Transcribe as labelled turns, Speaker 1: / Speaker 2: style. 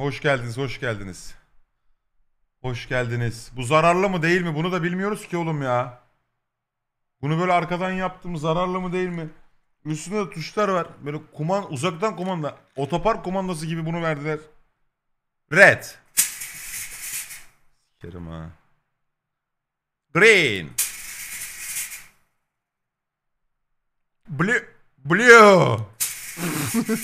Speaker 1: Hoş geldiniz, hoş geldiniz. Hoş geldiniz. Bu zararlı mı değil mi? Bunu da bilmiyoruz ki oğlum ya. Bunu böyle arkadan yaptım zararlı mı değil mi? Üstünde de tuşlar var. Böyle kuman uzaktan kumanda. Otopark kumandası gibi bunu verdiler. Red.
Speaker 2: Kerim ha. Green.
Speaker 3: Blue. Blue.